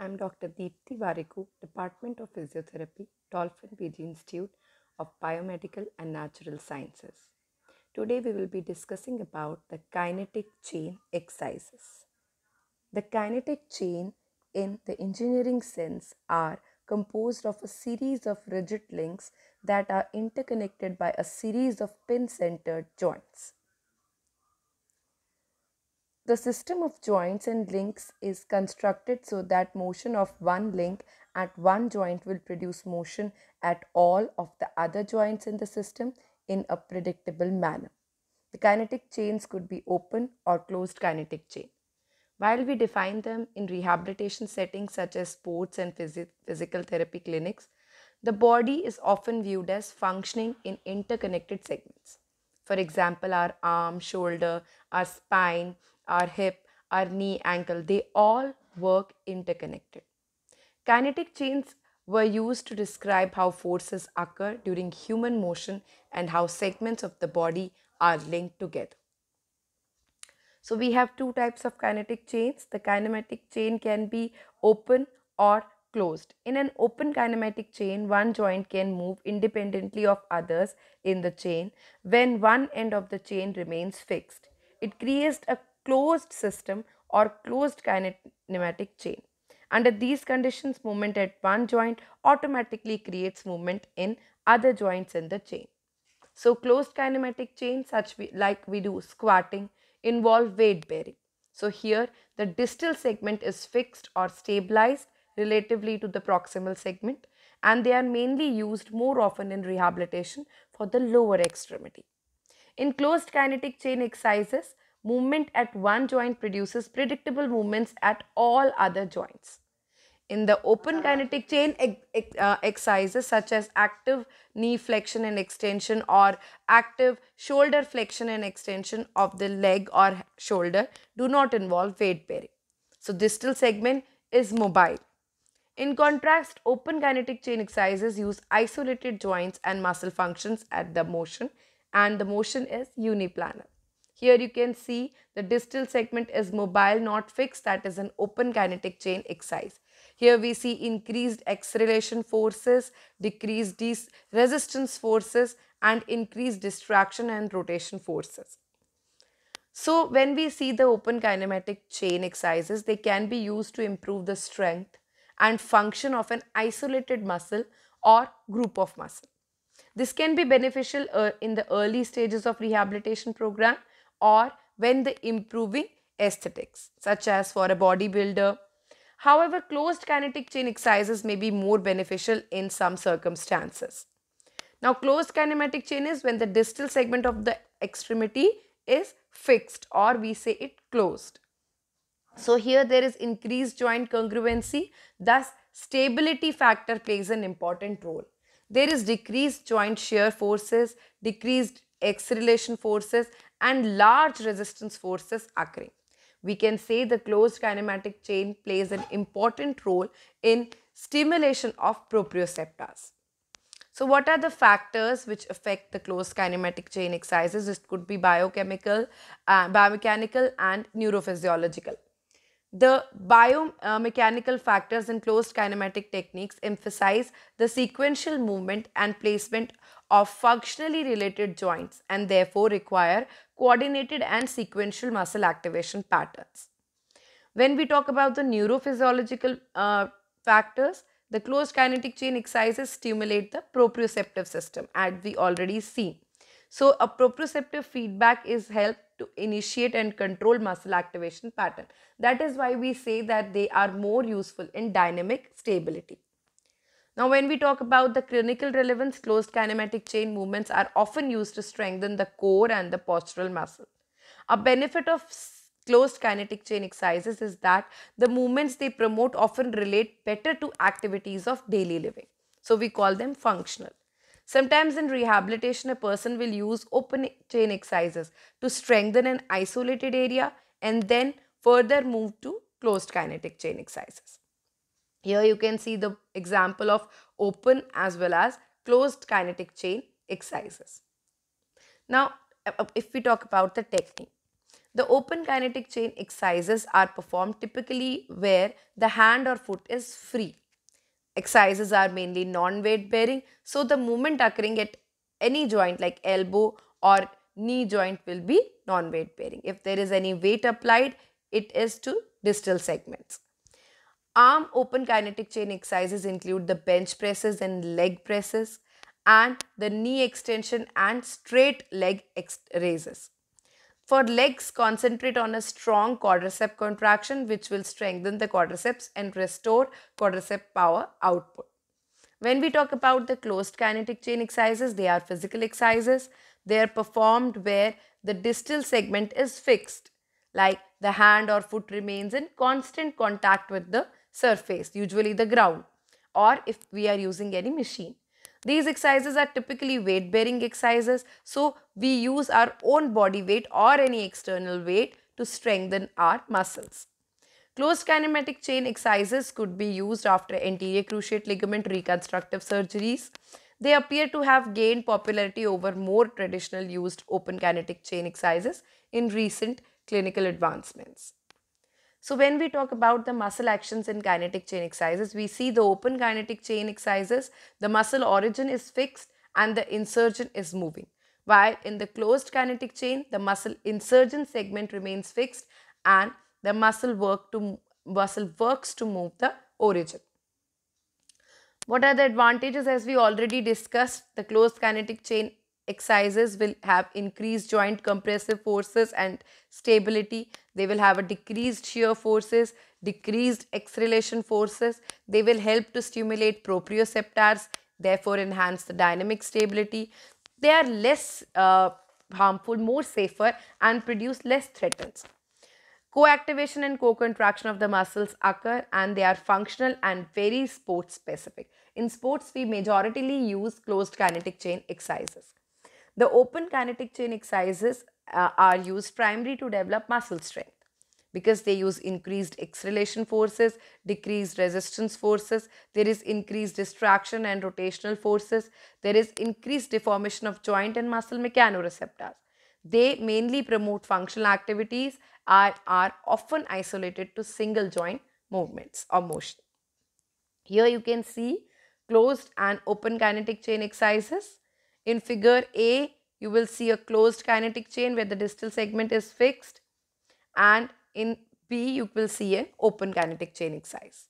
I'm Dr. Deepthi Variku, Department of Physiotherapy, Dolphin PG Institute of Biomedical and Natural Sciences. Today we will be discussing about the kinetic chain exercises. The kinetic chain in the engineering sense are composed of a series of rigid links that are interconnected by a series of pin centered joints. The system of joints and links is constructed so that motion of one link at one joint will produce motion at all of the other joints in the system in a predictable manner. The kinetic chains could be open or closed kinetic chain. While we define them in rehabilitation settings such as sports and phys- physical therapy clinics, the body is often viewed as functioning in interconnected segments. For example, our arm, shoulder, our spine, our hip, our knee, ankle, they all work interconnected. Kinetic chains were used to describe how forces occur during human motion and how segments of the body are linked together. So we have two types of kinetic chains. The kinematic chain can be open or closed. In an open kinematic chain, one joint can move independently of others in the chain when one end of the chain remains fixed. It creates a closed system or closed kinematic chain. Under these conditions, movement at one joint automatically creates movement in other joints in the chain. So closed kinematic chains such we, like we do squatting involve weight bearing. So here the distal segment is fixed or stabilized relatively to the proximal segment and they are mainly used more often in rehabilitation for the lower extremity. In closed kinetic chain exercises, movement at one joint produces predictable movements at all other joints. In the open ah. kinetic chain ex uh, exercises such as active knee flexion and extension or active shoulder flexion and extension of the leg or shoulder do not involve weight bearing. So distal segment is mobile. In contrast, open kinetic chain exercises use isolated joints and muscle functions at the motion and the motion is uniplanar. Here you can see the distal segment is mobile not fixed that is an open kinetic chain excise. Here we see increased acceleration forces, decreased resistance forces and increased distraction and rotation forces. So when we see the open kinematic chain exercises, they can be used to improve the strength and function of an isolated muscle or group of muscle. This can be beneficial uh, in the early stages of rehabilitation program or when the improving aesthetics such as for a bodybuilder. However, closed kinetic chain exercises may be more beneficial in some circumstances. Now closed kinematic chain is when the distal segment of the extremity is fixed or we say it closed. So here there is increased joint congruency thus stability factor plays an important role. There is decreased joint shear forces, decreased x relation forces and large resistance forces occurring. We can say the closed kinematic chain plays an important role in stimulation of proprioceptors. So what are the factors which affect the closed kinematic chain exercises? It could be biochemical, uh, biomechanical and neurophysiological. The biomechanical factors in closed kinematic techniques emphasize the sequential movement and placement of functionally related joints and therefore require coordinated and sequential muscle activation patterns. When we talk about the neurophysiological uh, factors, the closed kinetic chain exercises stimulate the proprioceptive system as we already see. So a proprioceptive feedback is helped to initiate and control muscle activation pattern. That is why we say that they are more useful in dynamic stability. Now, when we talk about the clinical relevance, closed kinematic chain movements are often used to strengthen the core and the postural muscle. A benefit of closed kinetic chain exercises is that the movements they promote often relate better to activities of daily living. So, we call them functional. Sometimes in rehabilitation, a person will use open chain exercises to strengthen an isolated area and then further move to closed kinetic chain exercises. Here you can see the example of open as well as closed kinetic chain exercises. Now, if we talk about the technique, the open kinetic chain exercises are performed typically where the hand or foot is free Exercises are mainly non-weight bearing, so the movement occurring at any joint like elbow or knee joint will be non-weight bearing. If there is any weight applied, it is to distal segments. Arm open kinetic chain exercises include the bench presses and leg presses and the knee extension and straight leg raises. For legs, concentrate on a strong quadricep contraction which will strengthen the quadriceps and restore quadricep power output. When we talk about the closed kinetic chain exercises, they are physical exercises. They are performed where the distal segment is fixed like the hand or foot remains in constant contact with the surface, usually the ground or if we are using any machine. These exercises are typically weight bearing exercises. So we use our own body weight or any external weight to strengthen our muscles. Closed kinematic chain exercises could be used after anterior cruciate ligament reconstructive surgeries. They appear to have gained popularity over more traditional used open kinetic chain exercises in recent clinical advancements. So when we talk about the muscle actions in kinetic chain exercises, we see the open kinetic chain exercises, the muscle origin is fixed and the insurgent is moving. While in the closed kinetic chain, the muscle insurgent segment remains fixed and the muscle work to muscle works to move the origin. What are the advantages as we already discussed? The closed kinetic chain exercises will have increased joint compressive forces and stability. They will have a decreased shear forces, decreased acceleration forces. They will help to stimulate proprioceptors, therefore enhance the dynamic stability. They are less uh, harmful, more safer and produce less threats. Co-activation and co-contraction of the muscles occur and they are functional and very sport specific. In sports, we majorly use closed kinetic chain exercises. The open kinetic chain exercises uh, are used primarily to develop muscle strength because they use increased exhalation forces, decreased resistance forces, there is increased distraction and rotational forces, there is increased deformation of joint and muscle mechanoreceptors. They mainly promote functional activities and are often isolated to single joint movements or motion. Here you can see closed and open kinetic chain exercises in figure A, you will see a closed kinetic chain where the distal segment is fixed and in B, you will see an open kinetic chain excise.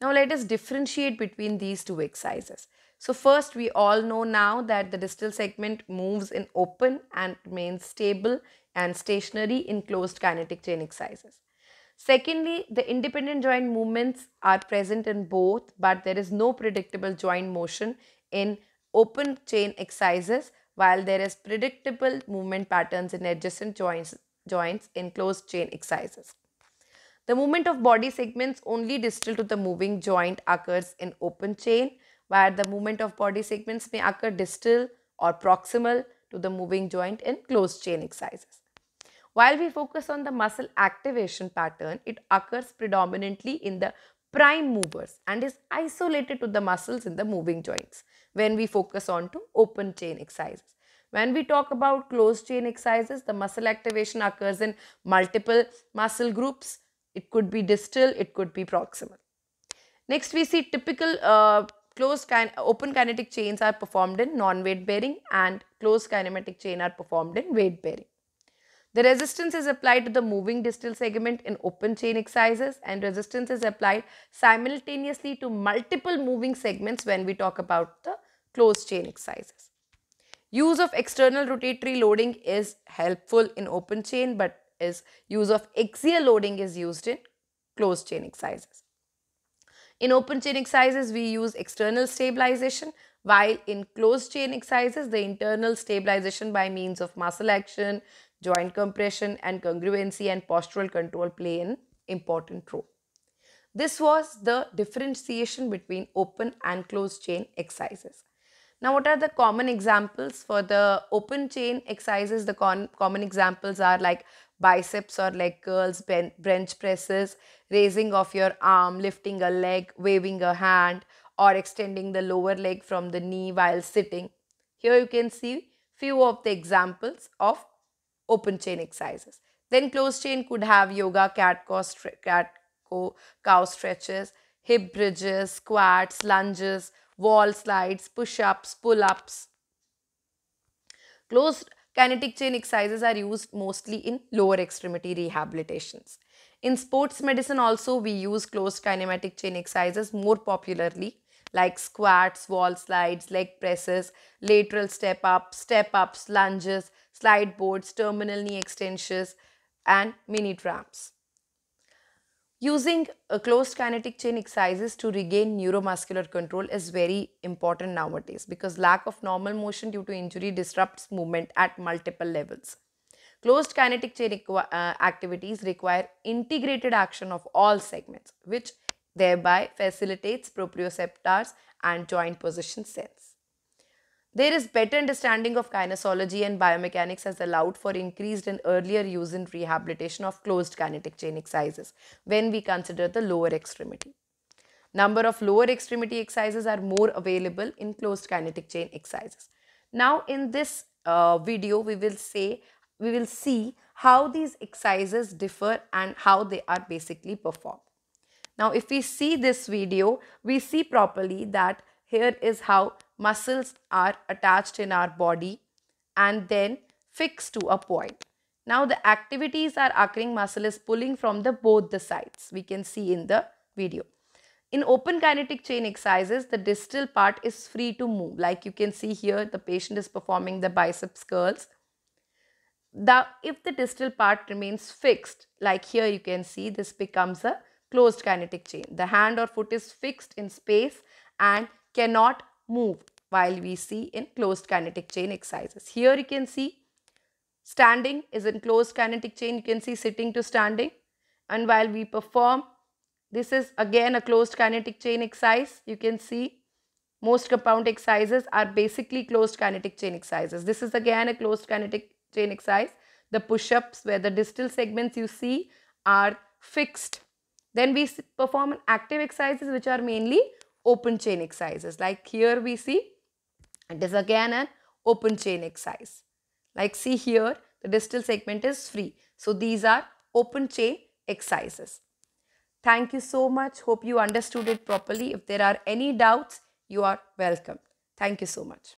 Now let us differentiate between these two excises. So first we all know now that the distal segment moves in open and remains stable and stationary in closed kinetic chain excises. Secondly, the independent joint movements are present in both but there is no predictable joint motion in open chain excises while there is predictable movement patterns in adjacent joints, joints in closed chain excises. The movement of body segments only distal to the moving joint occurs in open chain where the movement of body segments may occur distal or proximal to the moving joint in closed chain excises. While we focus on the muscle activation pattern, it occurs predominantly in the prime movers and is isolated to the muscles in the moving joints when we focus on to open chain exercises. When we talk about closed chain exercises, the muscle activation occurs in multiple muscle groups. It could be distal, it could be proximal. Next, we see typical uh, closed kin open kinetic chains are performed in non-weight bearing and closed kinematic chain are performed in weight bearing. The resistance is applied to the moving distal segment in open chain exercises and resistance is applied simultaneously to multiple moving segments when we talk about the closed chain exercises. Use of external rotatory loading is helpful in open chain but is use of axial loading is used in closed chain exercises. In open chain exercises, we use external stabilization while in closed chain exercises, the internal stabilization by means of muscle action, joint compression and congruency and postural control play an important role. This was the differentiation between open and closed chain exercises. Now, what are the common examples for the open chain exercises? The common examples are like biceps or leg curls, bench presses, raising of your arm, lifting a leg, waving a hand, or extending the lower leg from the knee while sitting. Here you can see few of the examples of open chain exercises. Then closed chain could have yoga, cat cat cow stretches, hip bridges, squats, lunges, wall slides, push-ups, pull-ups. Closed kinetic chain exercises are used mostly in lower extremity rehabilitations. In sports medicine also, we use closed kinematic chain exercises more popularly like squats, wall slides, leg presses, lateral step up, step ups, lunges, slide boards, terminal knee extensions, and mini tramps. Using a closed kinetic chain exercises to regain neuromuscular control is very important nowadays because lack of normal motion due to injury disrupts movement at multiple levels. Closed kinetic chain uh, activities require integrated action of all segments, which thereby facilitates proprioceptors and joint position sense. There is better understanding of kinesiology and biomechanics has allowed for increased and earlier use in rehabilitation of closed kinetic chain exercises when we consider the lower extremity. Number of lower extremity exercises are more available in closed kinetic chain exercises. Now in this uh, video we will say we will see how these exercises differ and how they are basically performed. Now if we see this video we see properly that here is how muscles are attached in our body and then fixed to a point. Now the activities are occurring muscle is pulling from the both the sides we can see in the video. In open kinetic chain exercises, the distal part is free to move. Like you can see here, the patient is performing the biceps curls. The, if the distal part remains fixed, like here you can see, this becomes a closed kinetic chain. The hand or foot is fixed in space and cannot move while we see in closed kinetic chain exercises. Here you can see standing is in closed kinetic chain. You can see sitting to standing and while we perform this is again a closed kinetic chain exercise. You can see most compound exercises are basically closed kinetic chain exercises. This is again a closed kinetic chain exercise. The push-ups where the distal segments you see are fixed. Then we perform active exercises which are mainly open chain exercises. Like here we see, it is again an open chain exercise. Like see here, the distal segment is free. So these are open chain exercises. Thank you so much. Hope you understood it properly. If there are any doubts, you are welcome. Thank you so much.